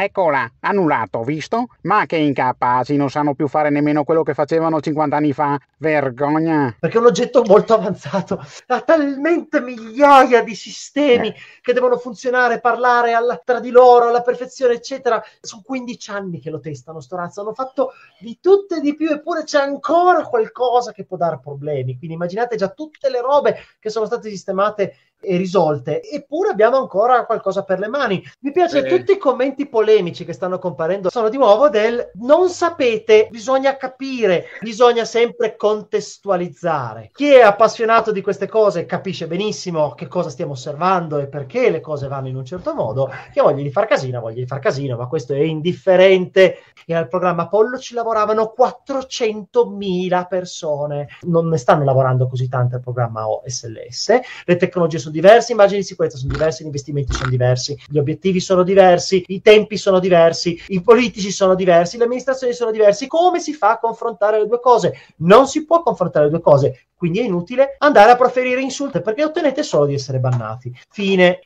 Eccola, annullato, visto? Ma che incapaci, non sanno più fare nemmeno quello che facevano 50 anni fa. Vergogna. Perché è un oggetto molto avanzato, ha talmente migliaia di sistemi eh. che devono funzionare, parlare alla, tra di loro alla perfezione, eccetera. Sono 15 anni che lo testano, sto razzo. Hanno fatto di tutto e di più, eppure c'è ancora qualcosa che può dare problemi. Quindi immaginate già tutte le robe che sono state sistemate e risolte, eppure abbiamo ancora qualcosa per le mani. Mi piace eh. tutti i commenti politici polemici che stanno comparendo sono di nuovo del non sapete, bisogna capire, bisogna sempre contestualizzare. Chi è appassionato di queste cose capisce benissimo che cosa stiamo osservando e perché le cose vanno in un certo modo. Chi voglia di far casino, voglia di far casino, ma questo è indifferente. E al programma Apollo ci lavoravano 400.000 persone. Non ne stanno lavorando così tante al programma OSLS. Le tecnologie sono diverse, immagini di sicurezza sono diverse, gli investimenti sono diversi, gli obiettivi sono diversi, i tempi sono diversi, i politici sono diversi, le amministrazioni sono diverse. Come si fa a confrontare le due cose? Non si può confrontare le due cose, quindi è inutile andare a proferire insulte perché ottenete solo di essere bannati. Fine.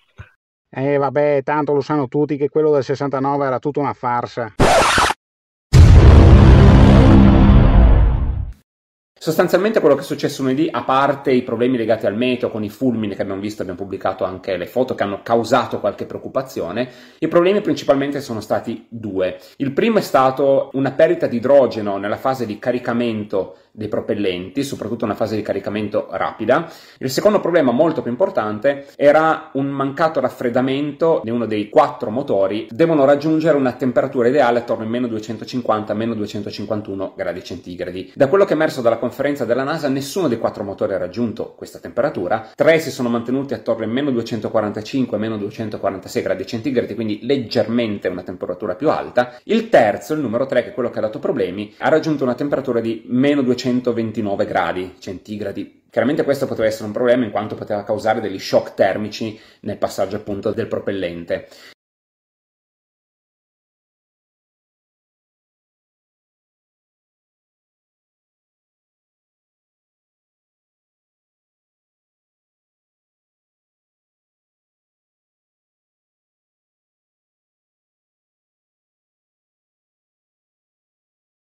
Eh vabbè, tanto lo sanno tutti che quello del 69 era tutta una farsa. Sostanzialmente quello che è successo lunedì, a parte i problemi legati al meteo con i fulmini che abbiamo visto, abbiamo pubblicato anche le foto che hanno causato qualche preoccupazione, i problemi principalmente sono stati due. Il primo è stato una perdita di idrogeno nella fase di caricamento dei propellenti, soprattutto una fase di caricamento rapida. Il secondo problema molto più importante era un mancato raffreddamento di uno dei quattro motori, devono raggiungere una temperatura ideale attorno ai meno 250 meno 251 gradi centigradi. Da quello che è emerso dalla conferenza della NASA, nessuno dei quattro motori ha raggiunto questa temperatura, tre si sono mantenuti attorno ai meno 245 meno 246 gradi centigradi, quindi leggermente una temperatura più alta. Il terzo, il numero 3, che è quello che ha dato problemi, ha raggiunto una temperatura di meno 250 229 gradi centigradi. Chiaramente questo poteva essere un problema in quanto poteva causare degli shock termici nel passaggio appunto del propellente.